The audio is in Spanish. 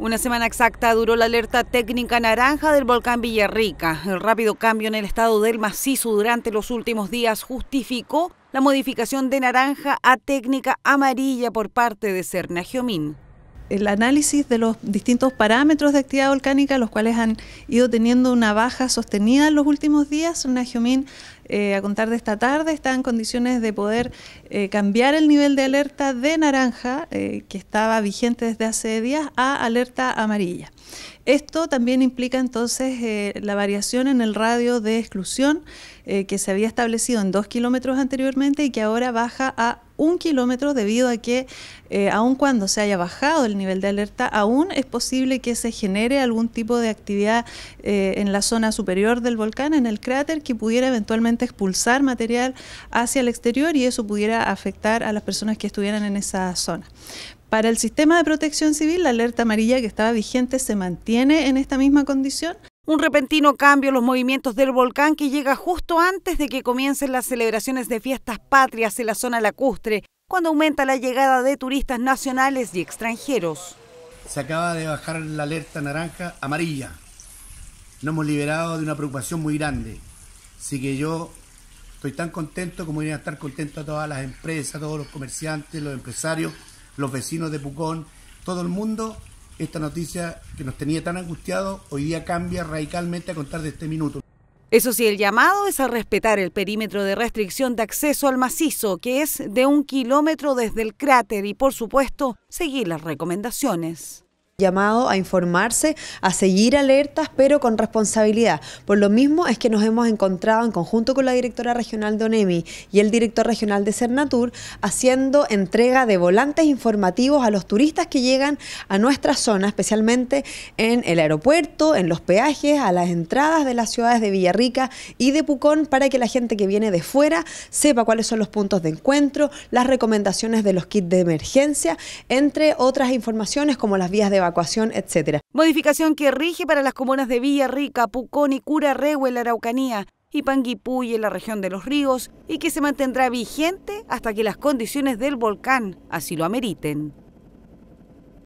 Una semana exacta duró la alerta técnica naranja del volcán Villarrica. El rápido cambio en el estado del macizo durante los últimos días justificó la modificación de naranja a técnica amarilla por parte de Serna el análisis de los distintos parámetros de actividad volcánica, los cuales han ido teniendo una baja sostenida en los últimos días. Giomín. Eh, a contar de esta tarde está en condiciones de poder eh, cambiar el nivel de alerta de naranja, eh, que estaba vigente desde hace días, a alerta amarilla. Esto también implica entonces la variación en el radio de exclusión que se había establecido en dos kilómetros anteriormente y que ahora baja a un kilómetro debido a que aun cuando se haya bajado el nivel de alerta, aún es posible que se genere algún tipo de actividad en la zona superior del volcán, en el cráter, que pudiera eventualmente expulsar material hacia el exterior y eso pudiera afectar a las personas que estuvieran en esa zona. Para el sistema de protección civil, la alerta amarilla que estaba vigente se mantiene en esta misma condición. Un repentino cambio en los movimientos del volcán que llega justo antes de que comiencen las celebraciones de fiestas patrias en la zona lacustre, cuando aumenta la llegada de turistas nacionales y extranjeros. Se acaba de bajar la alerta naranja amarilla. Nos hemos liberado de una preocupación muy grande. Así que yo estoy tan contento como irían a estar contentos todas las empresas, todos los comerciantes, los empresarios, los vecinos de Pucón, todo el mundo. Esta noticia que nos tenía tan angustiados hoy día cambia radicalmente a contar de este minuto. Eso sí, el llamado es a respetar el perímetro de restricción de acceso al macizo, que es de un kilómetro desde el cráter, y por supuesto, seguir las recomendaciones llamado a informarse, a seguir alertas, pero con responsabilidad. Por lo mismo es que nos hemos encontrado en conjunto con la directora regional de ONEMI y el director regional de Cernatur haciendo entrega de volantes informativos a los turistas que llegan a nuestra zona, especialmente en el aeropuerto, en los peajes, a las entradas de las ciudades de Villarrica y de Pucón, para que la gente que viene de fuera sepa cuáles son los puntos de encuentro, las recomendaciones de los kits de emergencia, entre otras informaciones como las vías de Modificación que rige para las comunas de Villa Rica, Pucón y Curarrehue en la Araucanía y Panguipuy en la región de los ríos y que se mantendrá vigente hasta que las condiciones del volcán así lo ameriten.